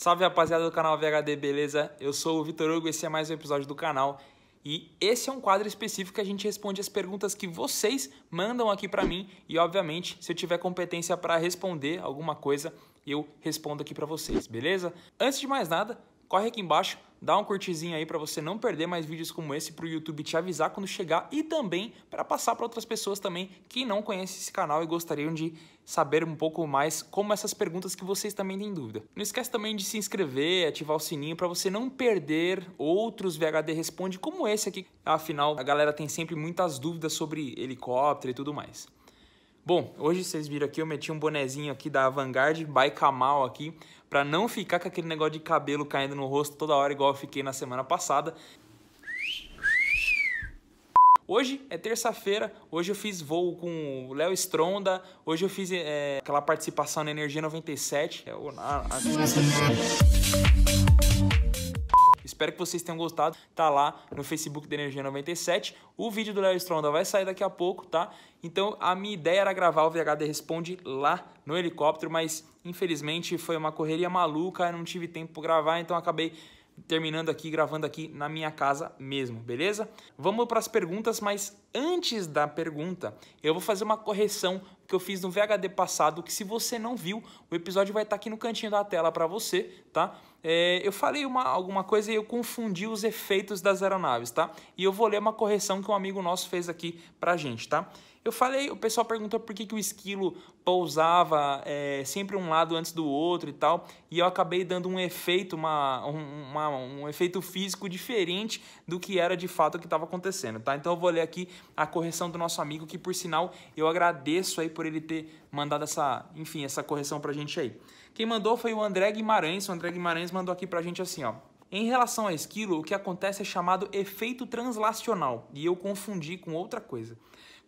Salve rapaziada do canal VHD, beleza? Eu sou o Vitor Hugo, esse é mais um episódio do canal e esse é um quadro específico que a gente responde as perguntas que vocês mandam aqui para mim e obviamente, se eu tiver competência para responder alguma coisa, eu respondo aqui para vocês, beleza? Antes de mais nada, corre aqui embaixo, dá um curtizinho aí para você não perder mais vídeos como esse para o YouTube te avisar quando chegar e também para passar para outras pessoas também que não conhecem esse canal e gostariam de saber um pouco mais como essas perguntas que vocês também têm dúvida. Não esquece também de se inscrever, ativar o sininho para você não perder outros VHD responde como esse aqui. Afinal, a galera tem sempre muitas dúvidas sobre helicóptero e tudo mais. Bom, hoje vocês viram aqui, eu meti um bonezinho aqui da Vanguard by Kamal aqui, para não ficar com aquele negócio de cabelo caindo no rosto toda hora igual eu fiquei na semana passada. Hoje é terça-feira, hoje eu fiz voo com o Léo Stronda, hoje eu fiz é, aquela participação na Energia 97. É, o, a, a... Espero que vocês tenham gostado. Tá lá no Facebook da Energia 97. O vídeo do Léo Stronda vai sair daqui a pouco, tá? Então, a minha ideia era gravar o VHD Responde lá no helicóptero, mas infelizmente foi uma correria maluca, eu não tive tempo para gravar, então acabei terminando aqui, gravando aqui na minha casa mesmo, beleza? Vamos para as perguntas, mas antes da pergunta, eu vou fazer uma correção que eu fiz no VHD passado, que se você não viu, o episódio vai estar tá aqui no cantinho da tela para você, tá? É, eu falei uma, alguma coisa e eu confundi os efeitos das aeronaves, tá? E eu vou ler uma correção que um amigo nosso fez aqui pra gente, tá? Eu falei, o pessoal perguntou por que, que o esquilo pousava é, sempre um lado antes do outro e tal, e eu acabei dando um efeito, uma, uma, um efeito físico diferente do que era de fato o que estava acontecendo, tá? Então eu vou ler aqui a correção do nosso amigo, que por sinal eu agradeço aí por ele ter mandado essa, enfim, essa correção pra gente aí. Quem mandou foi o André Guimarães. O André Guimarães mandou aqui pra gente assim, ó. Em relação a esquilo, o que acontece é chamado efeito translacional, e eu confundi com outra coisa.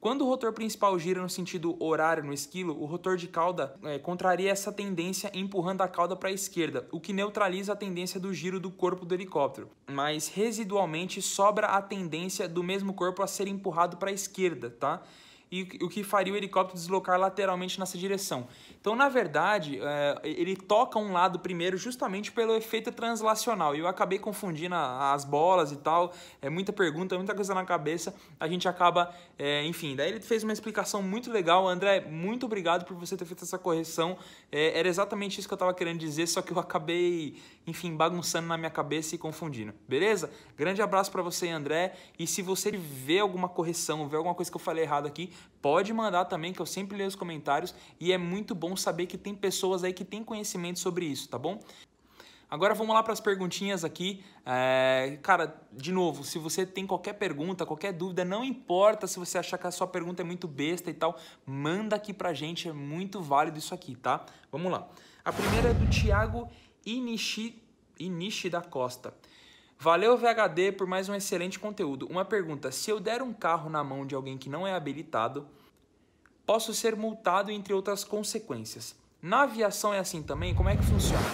Quando o rotor principal gira no sentido horário no esquilo, o rotor de cauda é, contraria essa tendência empurrando a cauda para a esquerda, o que neutraliza a tendência do giro do corpo do helicóptero. Mas residualmente sobra a tendência do mesmo corpo a ser empurrado para a esquerda, tá? e o que faria o helicóptero deslocar lateralmente nessa direção. Então, na verdade, é, ele toca um lado primeiro justamente pelo efeito translacional. E eu acabei confundindo as bolas e tal, é muita pergunta, muita coisa na cabeça, a gente acaba, é, enfim. Daí ele fez uma explicação muito legal. André, muito obrigado por você ter feito essa correção. É, era exatamente isso que eu estava querendo dizer, só que eu acabei, enfim, bagunçando na minha cabeça e confundindo. Beleza? Grande abraço para você, André. E se você vê alguma correção, vê alguma coisa que eu falei errado aqui, Pode mandar também, que eu sempre leio os comentários e é muito bom saber que tem pessoas aí que têm conhecimento sobre isso, tá bom? Agora vamos lá para as perguntinhas aqui. É, cara, de novo, se você tem qualquer pergunta, qualquer dúvida, não importa se você achar que a sua pergunta é muito besta e tal, manda aqui para a gente, é muito válido isso aqui, tá? Vamos lá. A primeira é do Thiago Inishi, Inishi da Costa. Valeu, VHD, por mais um excelente conteúdo. Uma pergunta: se eu der um carro na mão de alguém que não é habilitado, posso ser multado, entre outras consequências. Na aviação é assim também? Como é que funciona?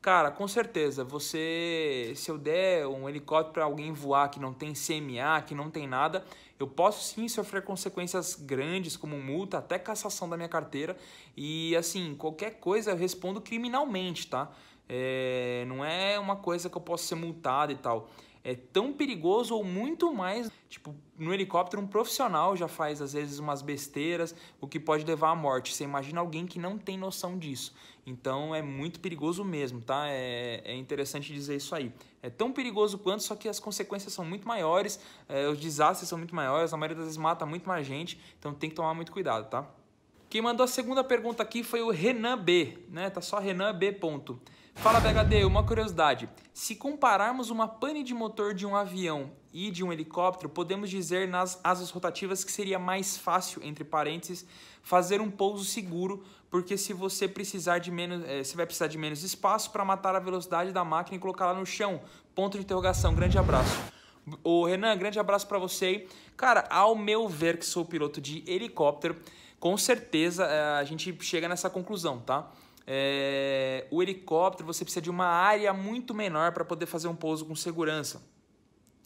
Cara, com certeza, você. Se eu der um helicóptero para alguém voar que não tem CMA, que não tem nada, eu posso sim sofrer consequências grandes, como multa, até cassação da minha carteira. E assim, qualquer coisa eu respondo criminalmente, tá? É, não é uma coisa que eu posso ser multado e tal. É tão perigoso ou muito mais. Tipo, no helicóptero, um profissional já faz às vezes umas besteiras, o que pode levar à morte. Você imagina alguém que não tem noção disso. Então é muito perigoso mesmo, tá? É, é interessante dizer isso aí. É tão perigoso quanto, só que as consequências são muito maiores, é, os desastres são muito maiores, a maioria das vezes mata muito mais gente, então tem que tomar muito cuidado, tá? Quem mandou a segunda pergunta aqui foi o Renan B, né? Tá só Renan B. Ponto. Fala BHD, uma curiosidade. Se compararmos uma pane de motor de um avião e de um helicóptero, podemos dizer nas asas rotativas que seria mais fácil, entre parênteses, fazer um pouso seguro, porque se você precisar de menos, é, você vai precisar de menos espaço para matar a velocidade da máquina e colocá-la no chão. Ponto de interrogação. Grande abraço. Ô Renan, grande abraço para você. Cara, ao meu ver, que sou piloto de helicóptero, com certeza eh, a gente chega nessa conclusão, tá? é, o helicóptero você precisa de uma área muito menor para poder fazer um pouso com segurança,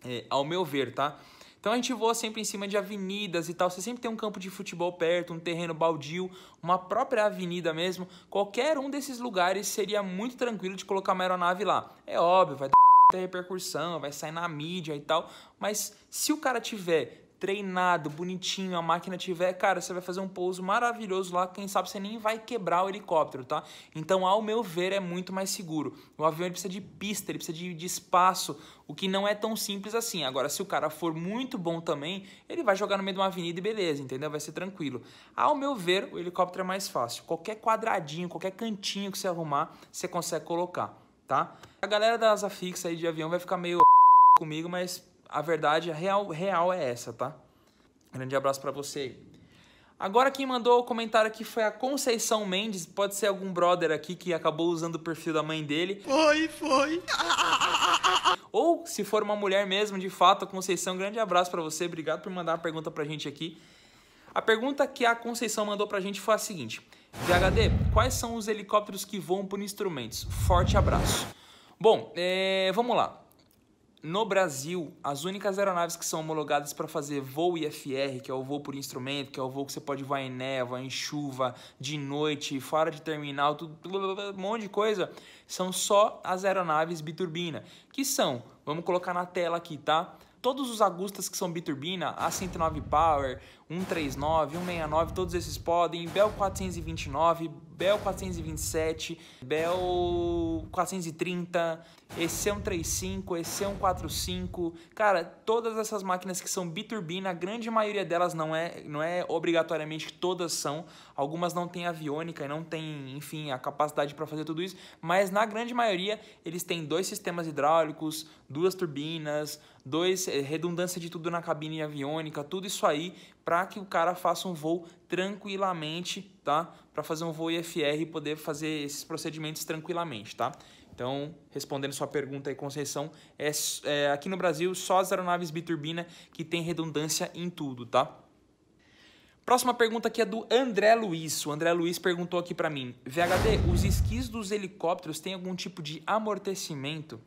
é, ao meu ver, tá? Então a gente voa sempre em cima de avenidas e tal. Você sempre tem um campo de futebol perto, um terreno baldio, uma própria avenida mesmo. Qualquer um desses lugares seria muito tranquilo de colocar uma aeronave lá. É óbvio, vai ter repercussão, vai sair na mídia e tal. Mas se o cara tiver treinado, bonitinho, a máquina tiver, cara, você vai fazer um pouso maravilhoso lá, quem sabe você nem vai quebrar o helicóptero, tá? Então, ao meu ver, é muito mais seguro. O avião precisa de pista, ele precisa de, de espaço, o que não é tão simples assim. Agora, se o cara for muito bom também, ele vai jogar no meio de uma avenida e beleza, entendeu? Vai ser tranquilo. Ao meu ver, o helicóptero é mais fácil. Qualquer quadradinho, qualquer cantinho que você arrumar, você consegue colocar, tá? A galera das afixas aí de avião vai ficar meio comigo, mas a verdade a real, real é essa, tá? Grande abraço para você. Agora quem mandou o comentário aqui foi a Conceição Mendes. Pode ser algum brother aqui que acabou usando o perfil da mãe dele. Foi, foi. Ou se for uma mulher mesmo, de fato, Conceição, grande abraço para você. Obrigado por mandar a pergunta pra gente aqui. A pergunta que a Conceição mandou pra gente foi a seguinte: VHD, quais são os helicópteros que voam por instrumentos? Forte abraço. Bom, é, vamos lá. No Brasil, as únicas aeronaves que são homologadas para fazer voo IFR, que é o voo por instrumento, que é o voo que você pode voar em neva, em chuva, de noite, fora de terminal, tudo, um monte de coisa, são só as aeronaves biturbina, que são, vamos colocar na tela aqui, tá? Todos os Agustas que são biturbina, A109 Power, 139, 169, todos esses podem, Bell 429, Bell 427, Bell 430, ec 135 ec 145 Cara, todas essas máquinas que são biturbina, a grande maioria delas não é, não é obrigatoriamente todas são. Algumas não têm aviônica e não tem, enfim, a capacidade para fazer tudo isso, mas na grande maioria eles têm dois sistemas hidráulicos, duas turbinas, dois eh, redundância de tudo na cabine aviônica, tudo isso aí para que o cara faça um voo tranquilamente, tá? Para fazer um voo IFR e poder fazer esses procedimentos tranquilamente, tá? Então, respondendo sua pergunta aí, Conceição, é, é aqui no Brasil só as aeronaves biturbina que tem redundância em tudo, tá? Próxima pergunta aqui é do André Luiz. O André Luiz perguntou aqui para mim: VHD, os esquis dos helicópteros têm algum tipo de amortecimento?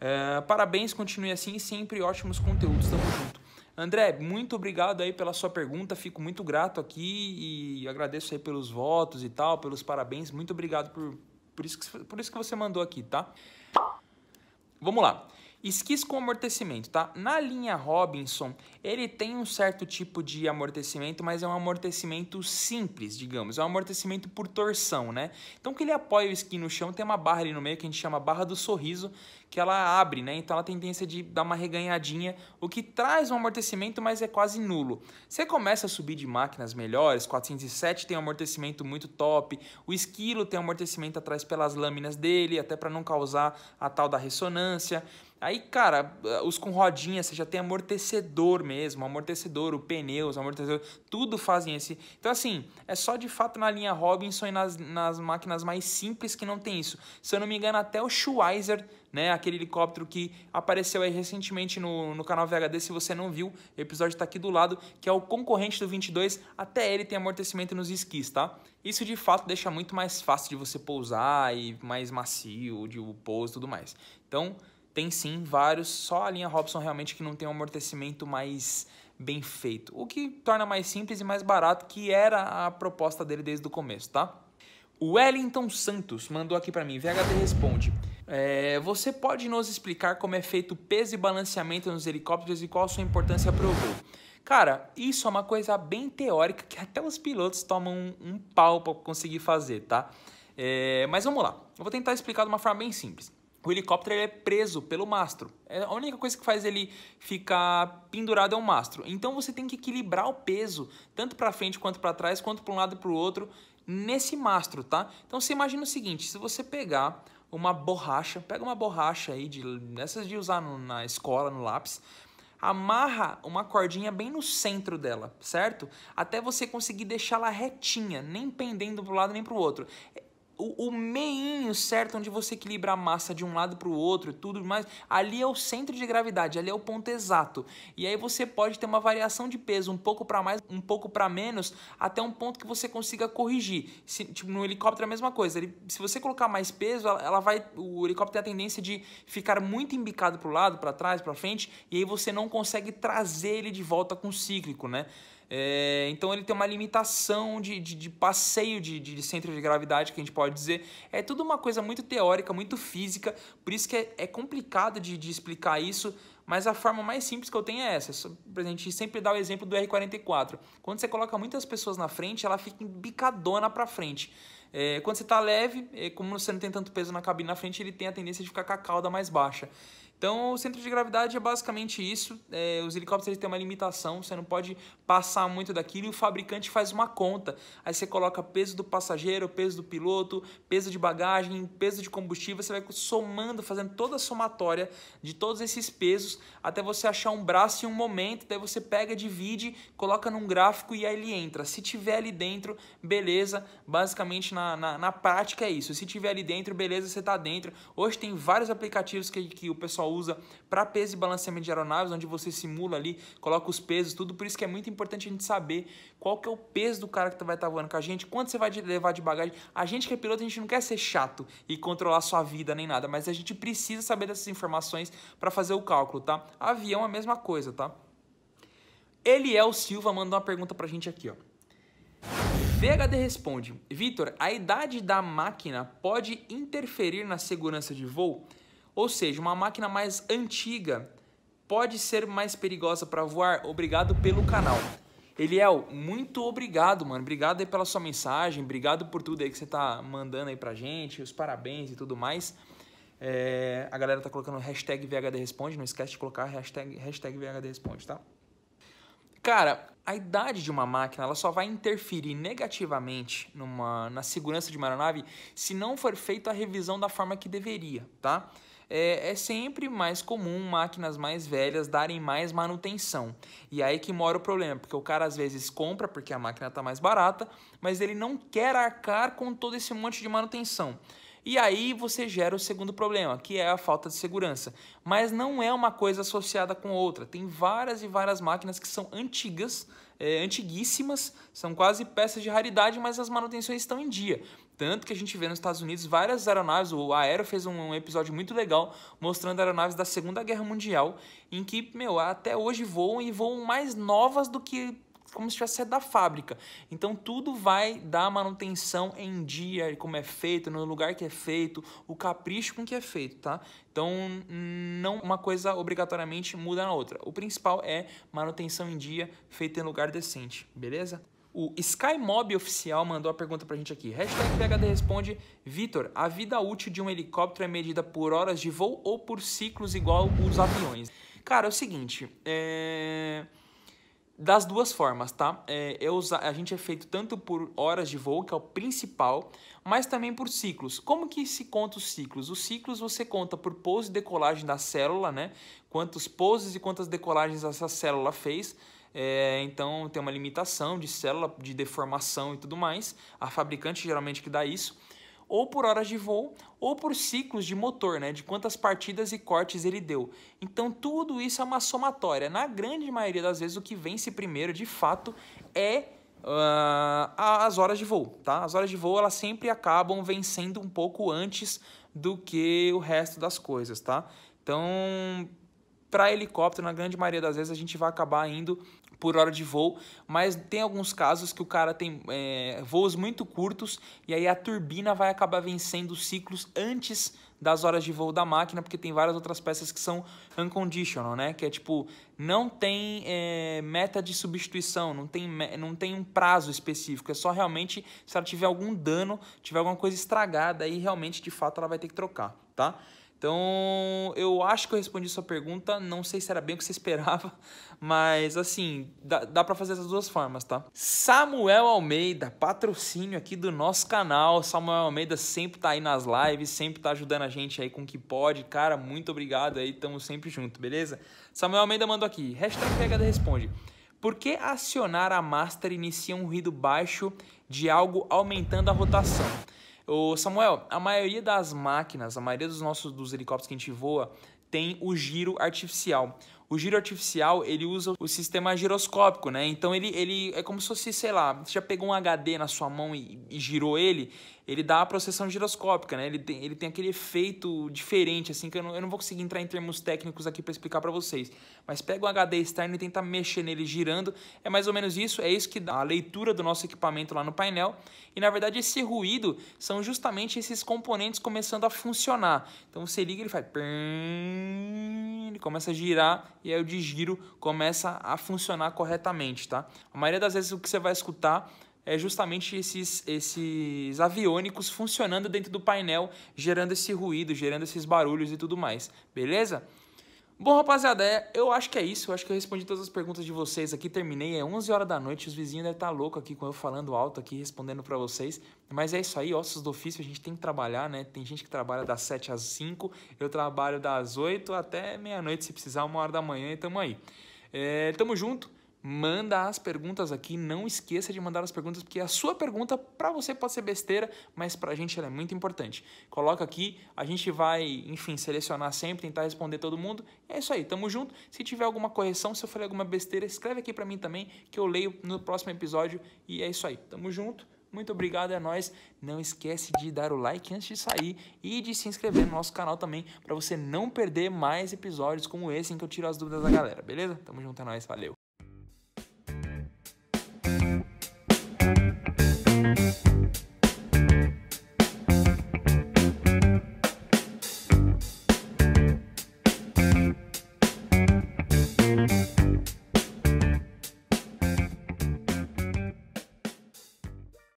Uh, parabéns, continue assim, e sempre ótimos conteúdos, tamo junto. André, muito obrigado aí pela sua pergunta, fico muito grato aqui e agradeço aí pelos votos e tal, pelos parabéns, muito obrigado por, por, isso, que, por isso que você mandou aqui, tá? Vamos lá. Esquis com amortecimento, tá? Na linha Robinson, ele tem um certo tipo de amortecimento, mas é um amortecimento simples, digamos. É um amortecimento por torção, né? Então, que ele apoia o esqui no chão, tem uma barra ali no meio que a gente chama barra do sorriso, que ela abre, né? Então, ela tem tendência de dar uma reganhadinha, o que traz um amortecimento, mas é quase nulo. Você começa a subir de máquinas melhores, 407 tem um amortecimento muito top, o esquilo tem um amortecimento atrás pelas lâminas dele, até para não causar a tal da ressonância. Aí, cara, eh, os com rodinha, você já tem amortecedor mesmo, amortecedor, o pneus, amortecedor, tudo fazem esse. Então, assim, é só de fato na linha Robinson e nas, nas máquinas mais simples que não tem isso. Se eu não me engano, até o Schweizer, né, aquele helicóptero que apareceu aí recentemente no, no canal VHD, se você não viu, o episódio está aqui do lado, que é o concorrente do 22, até ele tem amortecimento nos esquis, tá? Isso de fato deixa muito mais fácil de você pousar e mais macio de o pouso e tudo mais. Então, tem sim vários, só a linha Robson realmente que não tem um amortecimento mais bem feito. O que torna mais simples e mais barato, que era a proposta dele desde o começo, tá? O Wellington Santos mandou aqui para mim, VHD responde. É, você pode nos explicar como é feito o peso e balanceamento nos helicópteros e qual sua importância para o voo? Cara, isso é uma coisa bem teórica que até os pilotos tomam um pau para conseguir fazer, tá? É, mas vamos lá, eu vou tentar explicar de uma forma bem simples. O helicóptero é preso pelo mastro. É a única coisa que faz ele ficar pendurado é o mastro. Então você tem que equilibrar o peso, tanto para frente quanto para trás, quanto para um lado e para o outro, nesse mastro, tá? Então você imagina o seguinte, se você pegar uma borracha, pega uma borracha aí, dessas de usar no, na escola, no lápis, amarra uma cordinha bem no centro dela, certo? Até você conseguir deixá-la retinha, nem pendendo para um lado nem para o outro o, o meinho certo, onde você equilibra a massa de um lado para o outro e tudo mais, ali é o centro de gravidade, ali é o ponto exato. E aí você pode ter uma variação de peso um pouco para mais, um pouco para menos, até um ponto que você consiga corrigir. Se, tipo, no helicóptero é a mesma coisa. Ele, se você colocar mais peso, ela, ela, vai, o helicóptero tem a tendência de ficar muito embicado para o lado, para trás, para frente, e aí você não consegue trazer ele de volta com o cíclico, né? É, então ele tem uma limitação de, de, de passeio de, de, centro de gravidade, que a gente pode dizer. É tudo uma coisa muito teórica, muito física, por isso que é, é complicado de, de explicar isso, mas a forma mais simples que eu tenho é essa. A gente sempre dá o exemplo do R44. Quando você coloca muitas pessoas na frente, ela fica bicadona para frente. É, quando você está leve, é, como você não tem tanto peso na cabine na frente, ele tem a tendência de ficar com a cauda mais baixa. Então, o centro de gravidade é basicamente isso. É, os helicópteros têm uma limitação, você não pode passar muito daquilo e o fabricante faz uma conta. Aí você coloca peso do passageiro, peso do piloto, peso de bagagem, peso de combustível, você vai somando, fazendo toda a somatória de todos esses pesos até você achar um braço e um momento. Daí você pega, divide, coloca num gráfico e aí ele entra. Se tiver ali dentro, beleza. Basicamente, na na, na, na, prática é isso. Se tiver ali dentro, beleza, você está dentro. Hoje tem vários aplicativos que, que o pessoal usa para peso e balanceamento de aeronaves, onde você simula ali, coloca os pesos, tudo. Por isso que é muito importante a gente saber qual que é o peso do cara que vai estar tá voando com a gente, quanto você vai levar de bagagem. A gente que é piloto, a gente não quer ser chato e controlar sua vida nem nada, mas a gente precisa saber dessas informações para fazer o cálculo, tá? Avião é a mesma coisa, tá? Eliel Silva mandou uma pergunta pra gente aqui, ó. VHD responde: Vitor, a idade da máquina pode interferir na segurança de voo? Ou seja, uma máquina mais antiga pode ser mais perigosa para voar? Obrigado pelo canal. Eliel, muito obrigado, mano. Obrigado aí pela sua mensagem, obrigado por tudo aí que você tá mandando aí pra gente, os parabéns e tudo mais. É, a galera tá colocando hashtag VHD Responde, não esquece de colocar hashtag, hashtag VHD Responde, tá? Cara, a idade de uma máquina ela só vai interferir negativamente numa, na segurança de uma aeronave se não for feita a revisão da forma que deveria, tá? É, é, sempre mais comum máquinas mais velhas darem mais manutenção. E aí que mora o problema, porque o cara às vezes compra porque a máquina está mais barata, mas ele não quer arcar com todo esse monte de manutenção. E aí você gera o segundo problema, que é a falta de segurança. Mas não é uma coisa associada com outra. Tem várias e várias máquinas que são antigas, é, antiguíssimas, são quase peças de raridade, mas as manutenções estão em dia. Tanto que a gente vê nos Estados Unidos várias aeronaves, o Aero fez um episódio muito legal mostrando aeronaves da Segunda Guerra Mundial, em que, meu, até hoje voam e voam mais novas do que como se tivesse da fábrica. Então tudo vai dar manutenção em dia, como é feito, no lugar que é feito, o capricho com que é feito, tá? Então não uma coisa obrigatoriamente muda na outra. O principal é manutenção em dia, feita em lugar decente, beleza? O SkyMob oficial mandou a pergunta pra gente aqui. Hashtag PHD responde, Vitor, a vida útil de um helicóptero é medida por horas de voo ou por ciclos igual os aviões? Cara, é o seguinte, é das duas formas, tá? É, a gente é feito tanto por horas de voo, que é o principal, mas também por ciclos. Como que se conta os ciclos? Os ciclos você conta por pouso e decolagem da célula, né? Quantos pouses e quantas decolagens essa célula fez. É, então tem uma limitação de célula, de deformação e tudo mais. A fabricante geralmente que dá isso ou por horas de voo, ou por ciclos de motor, né? De quantas partidas e cortes ele deu. Então tudo isso é uma somatória. Na grande maioria das vezes, o que vence primeiro, de fato, é Uh, as horas de voo, tá? As horas de voo elas sempre acabam vencendo um pouco antes do que o resto das coisas, tá? Então, para helicóptero, na grande maioria das vezes, a gente vai acabar indo por hora de voo, mas tem alguns casos que o cara tem é, voos muito curtos e aí a turbina vai acabar vencendo os ciclos antes das horas de voo da máquina, porque tem várias outras peças que são unconditional, né? Que é tipo, não tem é, meta de substituição, não tem, não tem um prazo específico, é só realmente se ela tiver algum dano, tiver alguma coisa estragada, aí realmente de fato ela vai ter que trocar, tá? Então, eu acho que eu respondi sua pergunta, não sei se era bem o que você esperava, mas assim, dá, dá para fazer essas duas formas, tá? Samuel Almeida, patrocínio aqui do nosso canal. Samuel Almeida sempre tá aí nas lives, sempre tá ajudando a gente aí com o que pode. Cara, muito obrigado aí, tamo sempre junto, beleza? Samuel Almeida mandou aqui, hashtag pegada responde. Por que acionar a master inicia um ruído baixo de algo aumentando a rotação? Ô Samuel, a maioria das máquinas, a maioria dos nossos dos helicópteros que a gente voa, tem o giro artificial. O giro artificial, ele usa o sistema giroscópico, né? Então ele, ele é como se fosse, sei lá, você já pegou um HD na sua mão e, e girou ele, ele dá a processão giroscópica, né? Ele tem, ele tem aquele efeito diferente, assim, que eu não, eu não vou conseguir entrar em termos técnicos aqui para explicar para vocês. Mas pega um HD externo e tenta mexer nele girando. É mais ou menos isso, é isso que dá a leitura do nosso equipamento lá no painel. E na verdade esse ruído são justamente esses componentes começando a funcionar. Então você liga e ele faz... Ele começa a girar e aí o de giro começa a funcionar corretamente, tá? A maioria das vezes o que você vai escutar é justamente esses, esses aviônicos funcionando dentro do painel, gerando esse ruído, gerando esses barulhos e tudo mais, beleza? Bom, rapaziada, é, eu acho que é isso. Eu acho que eu respondi todas as perguntas de vocês aqui. Terminei, é 11 horas da noite. Os vizinhos devem estar tá loucos aqui com eu falando alto aqui, respondendo para vocês. Mas é isso aí, ossos do ofício. A gente tem que trabalhar, né? Tem gente que trabalha das 7 às 5. Eu trabalho das 8 até meia-noite, se precisar, uma hora da manhã. E tamo aí. É, tamo junto manda as perguntas aqui, não esqueça de mandar as perguntas, porque a sua pergunta para você pode ser besteira, mas para a gente ela é muito importante. Coloca aqui, a gente vai, enfim, selecionar sempre, tentar responder todo mundo. É isso aí, tamo junto. Se tiver alguma correção, se eu falei alguma besteira, escreve aqui para mim também, que eu leio no próximo episódio. E é isso aí, tamo junto. Muito obrigado, é nós. Não esquece de dar o like antes de sair e de se inscrever no nosso canal também para você não perder mais episódios como esse em que eu tiro as dúvidas da galera, beleza? Tamo junto, é nóis, valeu.